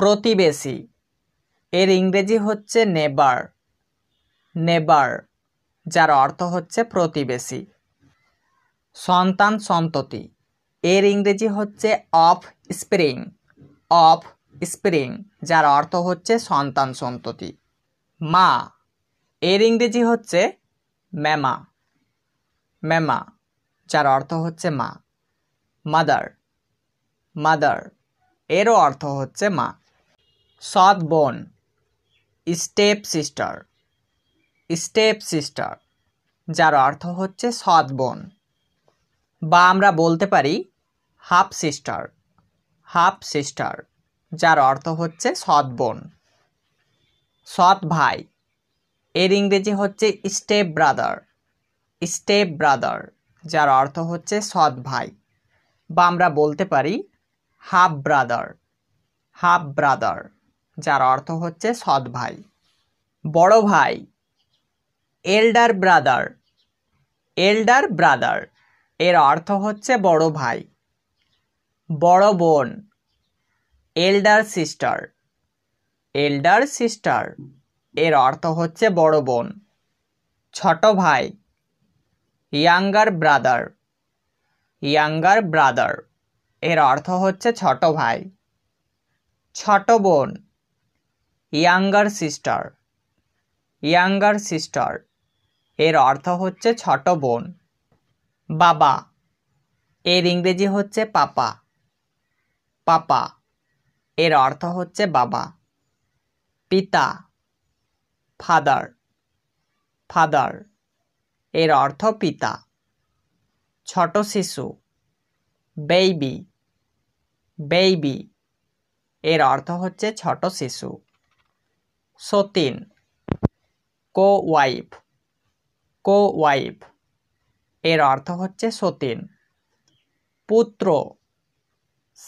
প্রতিবেশী এর ইংরেজি হচ্ছে নেবার নেবার যার অর্থ হচ্ছে প্রতিবেশী সন্তান সন্ততি এর ইংরেজি হচ্ছে অফ স্প্রিং অফ স্প্রিং যার অর্থ হচ্ছে সন্তান সন্ততি মা এর ইংরেজি হচ্ছে ম্যামা ম্যামা যার অর্থ হচ্ছে মা মাদার মাদার এরও অর্থ হচ্ছে মা সাত বোন স্টেপ সিস্টার স্টেপ সিস্টার যার অর্থ হচ্ছে সাত বোন বা আমরা বলতে পারি হাফ সিস্টার হাফ সিস্টার যার অর্থ হচ্ছে সৎ বোন সৎ ভাই এর ইংরেজি হচ্ছে স্টেপ ব্রাদার স্টেপ ব্রাদার যার অর্থ হচ্ছে সৎ ভাই বা আমরা বলতে পারি হাফ ব্রাদার হাফ ব্রাদার যার অর্থ হচ্ছে সৎ ভাই বড় ভাই এল্ডার ব্রাদার এল্ডার ব্রাদার এর অর্থ হচ্ছে বড় ভাই বড় বোন এল্ডার সিস্টার এল্ডার সিস্টার এর অর্থ হচ্ছে বড় বোন ছোট ভাই ইয়াঙ্গার ব্রাদার ইয়াঙ্গার ব্রাদার এর অর্থ হচ্ছে ছোট ভাই ছোট বোন ইয়াঙ্গার সিস্টার ইয়াঙ্গার সিস্টার এর অর্থ হচ্ছে ছোট বোন বাবা এর ইংরেজি হচ্ছে পাপা পাপা এর অর্থ হচ্ছে বাবা পিতা ফাদার ফাদার এর অর্থ পিতা ছোট শিশু বেবি বেবি এর অর্থ হচ্ছে ছোট শিশু সতীন কো ওয়াইফ কো ওয়াইফ এর অর্থ হচ্ছে সতীন পুত্র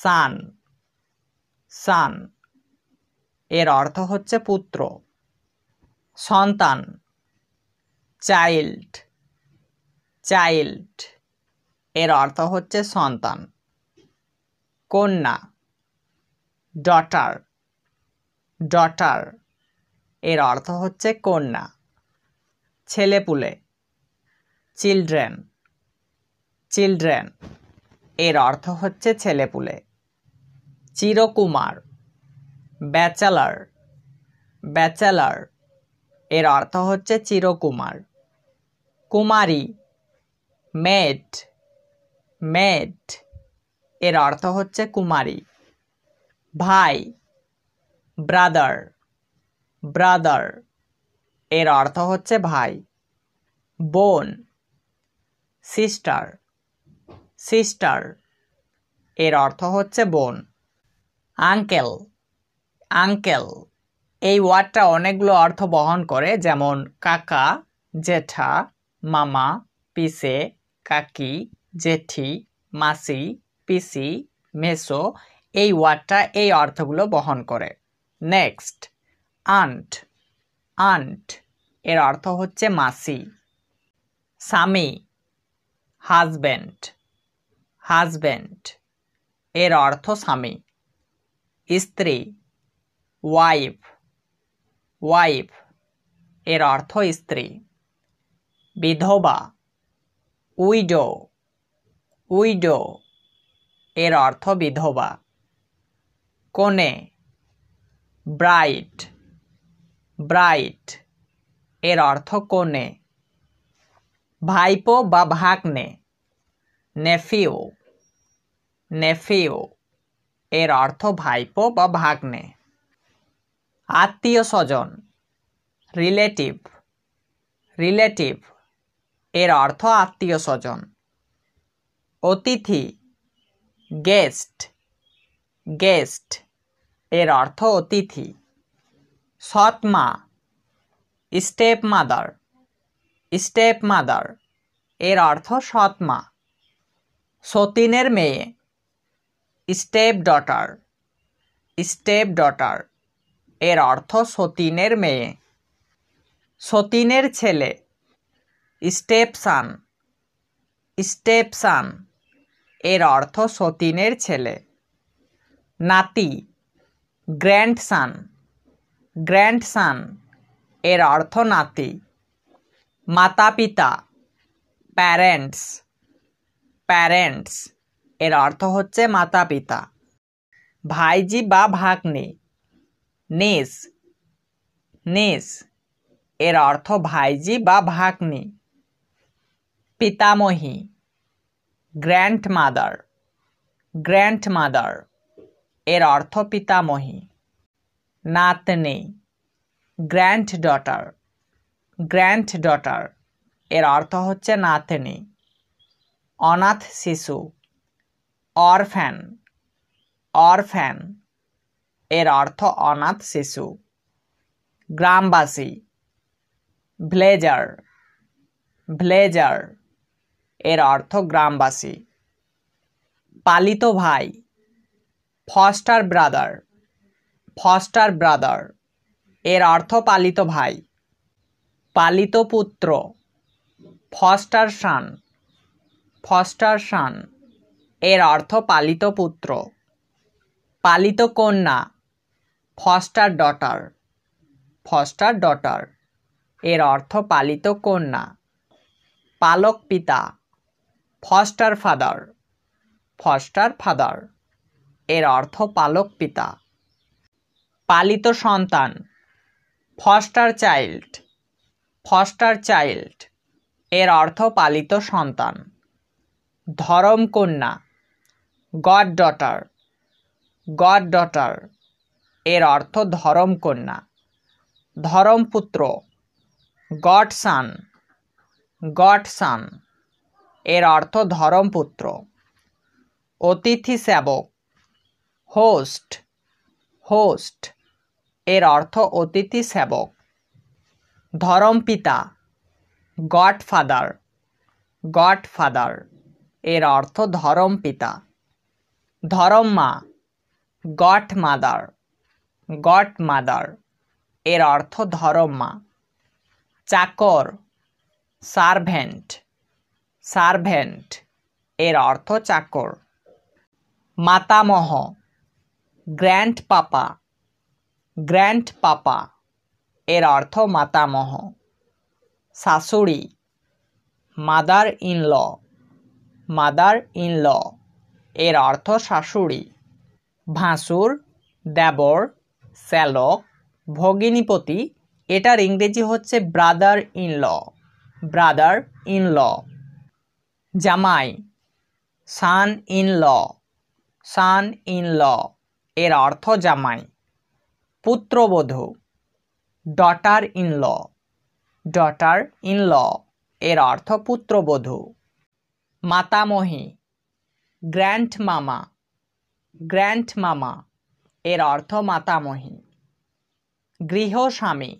সান সান এর অর্থ হচ্ছে পুত্র সন্তান চাইল্ড চাইল্ড এর অর্থ হচ্ছে সন্তান কন্যা ডটার ডটার এর অর্থ হচ্ছে কন্যা ছেলেপুলে চিলড্রেন চিলড্রেন এর অর্থ হচ্ছে ছেলেপুলে চিরকুমার ব্যাচেলার ব্যাচেলার এর অর্থ হচ্ছে চিরকুমার কুমারী মেড মেড এর অর্থ হচ্ছে কুমারী ভাই ব্রাদার ব্রাদার এর অর্থ হচ্ছে ভাই বোন সিস্টার সিস্টার এর অর্থ হচ্ছে বোন আঙ্কেল আঙ্কেল এই ওয়ার্ডটা অনেকগুলো অর্থ বহন করে যেমন কাকা জেঠা মামা পিসে কাকি জেঠি মাসি পিসি মেসো এই ওয়ার্ডটা এই অর্থগুলো বহন করে নেক্সট আন্ট আন্ট এর অর্থ হচ্ছে মাসি স্বামী হাজব্যান্ড হাজব্যান্ড এর অর্থ স্বামী স্ত্রী ওয়াইফ ওয়াইফ এর অর্থ স্ত্রী বিধবা উইডো উইডো এর অর্থ বিধবা কোণে ব্রাইট ব্রাইট এর অর্থ কোনে ভাইপো বা ভাগ্নে নেফিও নেফিও এর অর্থ ভাইপো বা ভাগ্নে আত্মীয় স্বজন রিলেটিভ রিলেটিভ এর অর্থ আত্মীয় স্বজন অতিথি গেস্ট গেস্ট এর অর্থ অতিথি সৎ মা স্টেপ মাদার স্টেপ মাদার এর অর্থ সৎ মা সতীনের মেয়ে স্টেপ ডটার স্টেপ ডটার এর অর্থ সতীনের মেয়ে সতীনের ছেলে স্টেপ সান স্টেপ সান এর অর্থ সতীনের ছেলে নাতি গ্র্যান্ড সান গ্র্যান্ডসান এর অর্থ নাতি মাতা পিতা প্যারেন্টস প্যারেন্টস এর অর্থ হচ্ছে মাতা পিতা ভাইজি বা ভাগ্নে নেস নেস এর অর্থ ভাইজি বা ভাগ্নি পিতামহী গ্র্যান্ড মাদার গ্র্যান্ড মাদার এর অর্থ পিতামহী নাতনি গ্র্যান্ড ডটার গ্র্যান্ড ডটার এর অর্থ হচ্ছে নাতনি অনাথ শিশু অরফ্যান অরফ্যান এর অর্থ অনাথ শিশু গ্রামবাসী ভ্লেজার ভ্লেজার এর অর্থ গ্রামবাসী পালিত ভাই ফস্টার ব্রাদার ফস্টার ব্রাদার এর অর্থ পালিত ভাই পালিত পুত্র ফস্টার সান ফস্টার সান এর অর্থ পালিত পুত্র পালিত কন্যা ফস্টার ডটার ফস্টার ডটার এর অর্থ পালিত কন্যা পালক পিতা ফস্টার ফাদার ফস্টার ফাদার এর অর্থ পালক পিতা পালিত সন্তান ফস্টার চাইল্ড ফস্টার চাইল্ড এর অর্থ পালিত সন্তান ধরমকন্যা গড ডটার গড ডটার এর অর্থ ধরমকন্যা ধরমপুত্র গড সান গড সান এর অর্থ ধরমপুত্র অতিথি সেবক হোস্ট হোস্ট এর অর্থ অতিথি সেবক ধরম ফাদার গড ফাদার এর অর্থ ধরম পিতা ধরম মা গট মাদার গট মাদার এর অর্থ ধরম মা চাকর সার্ভেন্ট সার্ভেন্ট এর অর্থ চাকর মাতামহ গ্র্যান্ড পাপা গ্র্যান্ড পাপা এর অর্থ মাতামহ শাশুড়ি mother in law mother in law এর অর্থ শাশুড়ি ভাসুর দেবর স্যালক ভগিনীপতি এটার ইংরেজি হচ্ছে brother in law brother in law জামাই son in law San in law এর অর্থ জামাই পুত্রবধূ daughter in law daughter in law এর অর্থ পুত্রবধূ মাতামহী গ্র্যান্ড মামা গ্র্যান্ড মামা এর অর্থ মাতামহী গৃহস্বামী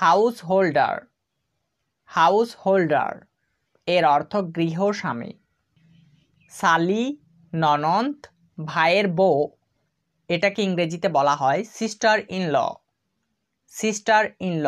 হাউস হোল্ডার হাউস হোল্ডার এর অর্থ গৃহস্বামী সালি ননন্দ ভাইয়ের বউ এটাকে ইংরেজিতে বলা হয় sister in law sister in law